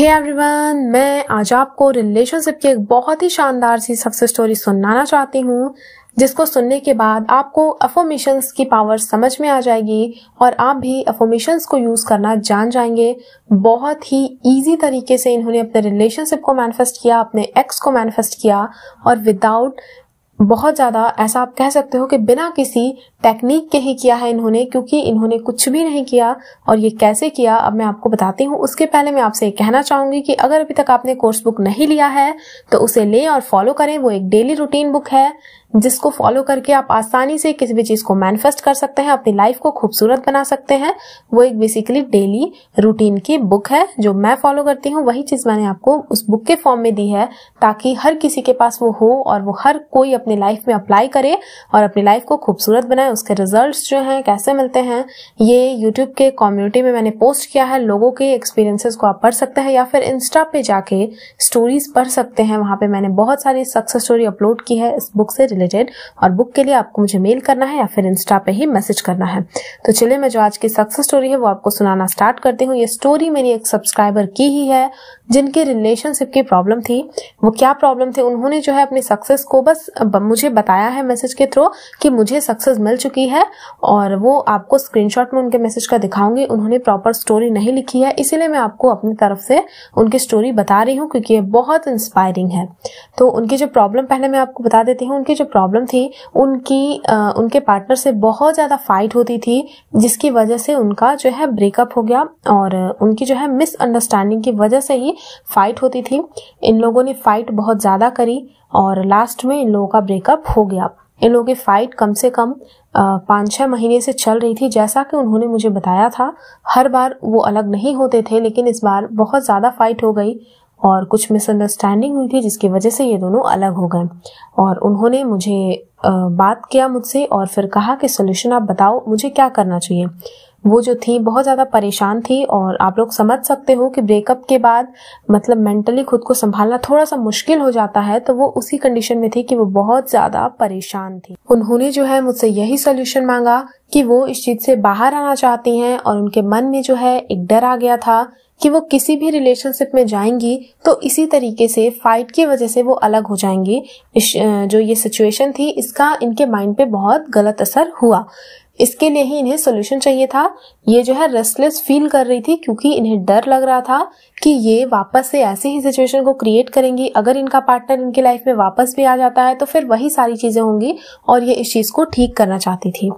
हे hey everyone मैं आज आपको रिलेशनशिप की एक बहुत ही शानदार सी सक्सेस स्टोरी सुनाना चाहती हूँ जिसको सुनने के बाद आपको अफोमेशन की पावर समझ में आ जाएगी और आप भी अफोमेशन को यूज़ करना जान जाएंगे बहुत ही इजी तरीके से इन्होंने अपने रिलेशनशिप को मैनिफेस्ट किया अपने एक्स को मैनिफेस्ट किया और विदाउट बहुत ज़्यादा ऐसा आप कह सकते हो कि बिना किसी टेक्निक के ही किया है इन्होंने क्योंकि इन्होंने कुछ भी नहीं किया और ये कैसे किया अब मैं आपको बताती हूँ उसके पहले मैं आपसे ये कहना चाहूंगी कि अगर अभी तक आपने कोर्स बुक नहीं लिया है तो उसे लें और फॉलो करें वो एक डेली रूटीन बुक है जिसको फॉलो करके आप आसानी से किसी भी चीज़ को मैनिफेस्ट कर सकते हैं अपनी लाइफ को खूबसूरत बना सकते हैं वो एक बेसिकली डेली रूटीन की बुक है जो मैं फॉलो करती हूँ वही चीज़ मैंने आपको उस बुक के फॉर्म में दी है ताकि हर किसी के पास वो हो और वो हर कोई अपनी लाइफ में अप्लाई करे और अपनी लाइफ को खूबसूरत बनाए उसके रिजल्ट जो हैं कैसे मिलते हैं ये यूट्यूब के कॉम्युनिटी में मैंने पोस्ट किया है लोगों के एक्सपीरियंसेस को आप पढ़ सकते हैं या फिर इंस्टा पे जाके स्टोरीज पढ़ सकते हैं वहाँ पे मैंने बहुत सारी सक्सेस स्टोरी अपलोड की है इस बुक से रिलेटेड और बुक के लिए आपको मुझे मेल करना है या फिर इंस्टा पे ही मैसेज करना है तो चलिए मैं जो आज की सक्सेस स्टोरी है वो आपको सुनाना स्टार्ट करती हूँ ये स्टोरी मेरी एक सब्सक्राइबर की ही है जिनके रिलेशनशिप की प्रॉब्लम थी वो क्या प्रॉब्लम थी उन्होंने जो है अपनी सक्सेस को बस मुझे बताया है मैसेज के थ्रू कि मुझे सक्सेस मिल चुकी है और वो आपको स्क्रीनशॉट में उनके मैसेज का दिखाऊंगी उन्होंने प्रॉपर स्टोरी नहीं लिखी है इसीलिए मैं आपको अपनी तरफ से उनकी स्टोरी बता रही हूँ क्योंकि ये बहुत इंस्पायरिंग है तो उनकी जो प्रॉब्लम पहले मैं आपको बता देती हूँ उनकी जो प्रॉब्लम थी उनकी आ, उनके पार्टनर से बहुत ज़्यादा फाइट होती थी जिसकी वजह से उनका जो है ब्रेकअप हो गया और उनकी जो है मिसअंडरस्टैंडिंग की वजह से ही फाइट होती थी इन लोगों ने फाइट बहुत ज़्यादा करी और लास्ट में इन लोगों का ब्रेकअप हो गया इन लोगों की फाइट कम से कम पाँच छः महीने से चल रही थी जैसा कि उन्होंने मुझे बताया था हर बार वो अलग नहीं होते थे लेकिन इस बार बहुत ज़्यादा फाइट हो गई और कुछ मिसअंडरस्टैंडिंग हुई थी जिसकी वजह से ये दोनों अलग हो गए और उन्होंने मुझे बात किया मुझसे और फिर कहा कि सोल्यूशन आप बताओ मुझे क्या करना चाहिए वो जो थी बहुत ज़्यादा परेशान थी और आप लोग समझ सकते हो कि ब्रेकअप के बाद मतलब मेंटली खुद को संभालना थोड़ा सा मुश्किल हो जाता है तो वो उसी कंडीशन में थी कि वो बहुत ज़्यादा परेशान थी उन्होंने जो है मुझसे यही सोल्यूशन मांगा कि वो इस चीज़ से बाहर आना चाहती हैं और उनके मन में जो है एक डर आ गया था कि वो किसी भी रिलेशनशिप में जाएंगी तो इसी तरीके से फाइट की वजह से वो अलग हो जाएंगी इस जो ये सिचुएशन थी इसका इनके माइंड पे बहुत गलत असर हुआ इसके लिए ही इन्हें सोल्यूशन चाहिए था ये जो है रेस्टलेस फील कर रही थी क्योंकि इन्हें डर लग रहा था कि ये वापस से ऐसी ही सिचुएशन को क्रिएट करेंगी अगर इनका पार्टनर इनकी लाइफ में वापस भी आ जाता है तो फिर वही सारी चीजें होंगी और ये इस चीज को ठीक करना चाहती थी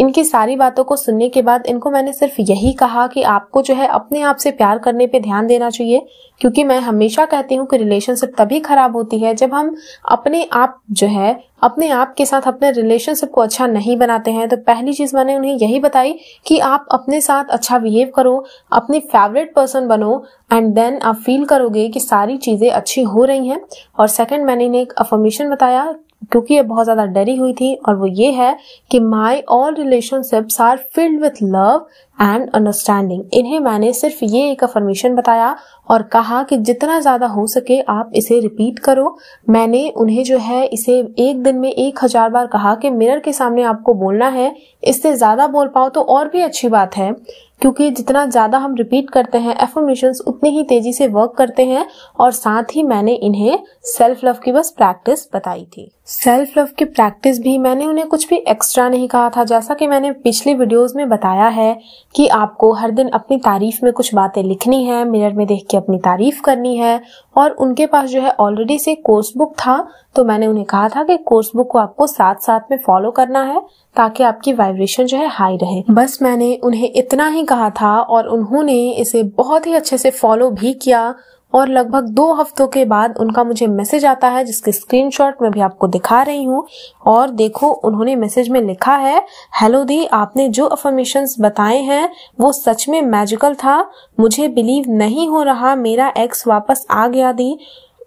इनकी सारी बातों को सुनने के बाद इनको मैंने सिर्फ यही कहा कि आपको जो है अपने आप से प्यार करने पे ध्यान देना चाहिए क्योंकि मैं हमेशा कहती हूँ कि रिलेशनशिप तभी खराब होती है जब हम अपने आप जो है अपने आप के साथ अपने रिलेशनशिप को अच्छा नहीं बनाते हैं तो पहली चीज मैंने उन्हें यही बताई कि आप अपने साथ अच्छा बिहेव करो अपनी फेवरेट पर्सन बनो एंड देन आप फील करोगे कि सारी चीजें अच्छी हो रही हैं और सेकंड मैंने इन्हें एक अफर्मेशन बताया क्योंकि ये बहुत ज़्यादा डरी हुई थी और वो ये है कि my all relationships are filled with love and understanding इन्हें मैंने सिर्फ ये एक अफर्मेशन बताया और कहा कि जितना ज़्यादा हो सके आप इसे रिपीट करो मैंने उन्हें जो है इसे एक दिन में एक हज़ार बार कहा कि मिरर के सामने आपको बोलना है इससे ज़्यादा बोल पाओ तो और भी अच्छी बात है क्योंकि जितना ज़्यादा हम रिपीट करते हैं एफोमेशन उतनी ही तेज़ी से वर्क करते हैं और साथ ही मैंने इन्हें सेल्फ लव की बस प्रैक्टिस बताई थी सेल्फ लव की प्रैक्टिस भी मैंने उन्हें कुछ भी एक्स्ट्रा नहीं कहा था जैसा कि मैंने पिछले वीडियोस में बताया है कि आपको हर दिन अपनी तारीफ में कुछ बातें लिखनी है मिरर में देख के अपनी तारीफ करनी है और उनके पास जो है ऑलरेडी से कोर्स बुक था तो मैंने उन्हें कहा था कि कोर्स बुक को आपको साथ साथ में फॉलो करना है ताकि आपकी वाइब्रेशन जो है हाई रहे बस मैंने उन्हें इतना ही कहा था और उन्होंने इसे बहुत ही अच्छे से फॉलो भी किया और लगभग दो हफ्तों के बाद उनका मुझे मैसेज आता है जिसके स्क्रीनशॉट मैं भी आपको दिखा रही हूँ और देखो उन्होंने मैसेज में लिखा है हेलो दी आपने जो अफर्मेशन बताए हैं वो सच में मैजिकल था मुझे बिलीव नहीं हो रहा मेरा एक्स वापस आ गया दी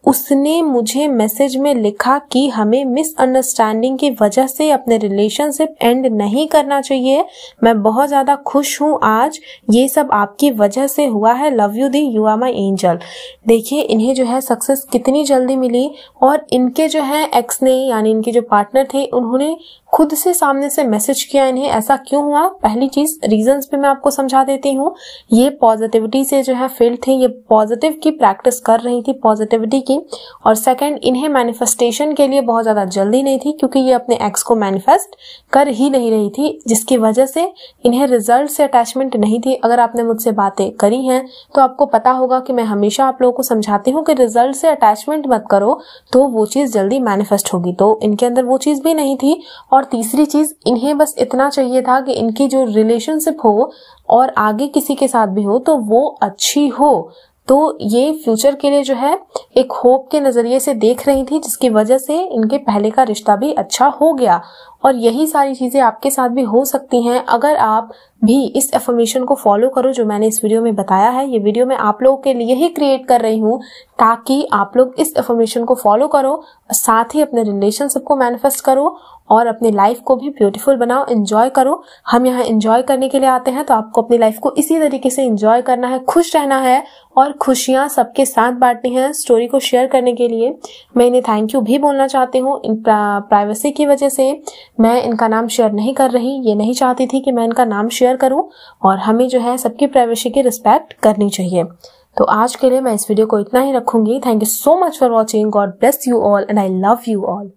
उसने मुझे मैसेज में लिखा कि हमें मिसअंडरस्टैंडिंग की वजह से अपने रिलेशनशिप एंड नहीं करना चाहिए मैं बहुत ज़्यादा खुश हूँ आज ये सब आपकी वजह से हुआ है लव यू दी यू आर माई एंजल देखिए इन्हें जो है सक्सेस कितनी जल्दी मिली और इनके जो है एक्स ने यानी इनके जो पार्टनर थे उन्होंने खुद से सामने से मैसेज किया इन्हें ऐसा क्यों हुआ पहली चीज रीजंस पे मैं आपको समझा देती हूँ ये पॉजिटिविटी से जो है फील्ड थी ये पॉजिटिव की प्रैक्टिस कर रही थी पॉजिटिविटी की और सेकंड इन्हें मैनिफेस्टेशन के लिए बहुत ज़्यादा जल्दी नहीं थी क्योंकि ये अपने एक्स को मैनिफेस्ट कर ही नहीं रही थी जिसकी वजह से इन्हें रिजल्ट से अटैचमेंट नहीं थी अगर आपने मुझसे बातें करी हैं तो आपको पता होगा कि मैं हमेशा आप लोगों को समझाती हूँ कि रिजल्ट से अटैचमेंट मत करो तो वो चीज़ जल्दी मैनिफेस्ट होगी तो इनके अंदर वो चीज़ भी नहीं थी और और तीसरी चीज इन्हें बस इतना चाहिए था कि इनकी जो रिलेशनशिप हो और आगे किसी के साथ भी हो तो वो अच्छी हो तो ये फ्यूचर के लिए जो है एक होप के नज़रिए से देख रही थी जिसकी वजह से इनके पहले का रिश्ता भी अच्छा हो गया और यही सारी चीज़ें आपके साथ भी हो सकती हैं अगर आप भी इस एफर्मेशन को फॉलो करो जो मैंने इस वीडियो में बताया है ये वीडियो मैं आप लोगों के लिए ही क्रिएट कर रही हूँ ताकि आप लोग इस एफर्मेशन को फॉलो करो साथ ही अपने रिलेशनशिप को मैनिफेस्ट करो और अपनी लाइफ को भी ब्यूटीफुल बनाओ एंजॉय करो हम यहाँ एंजॉय करने के लिए आते हैं तो आपको अपनी लाइफ को इसी तरीके से एंजॉय करना है खुश रहना है और खुशियाँ सबके साथ बांटनी है स्टोरी को शेयर करने के लिए मैं इन्हें थैंक यू भी बोलना चाहती हूँ इन प्राइवेसी की वजह से मैं इनका नाम शेयर नहीं कर रही ये नहीं चाहती थी कि मैं इनका नाम शेयर शेयर करूं और हमें जो है सबकी प्राइवेसी की रिस्पेक्ट करनी चाहिए तो आज के लिए मैं इस वीडियो को इतना ही रखूंगी thank you so much for watching God bless you all and I love you all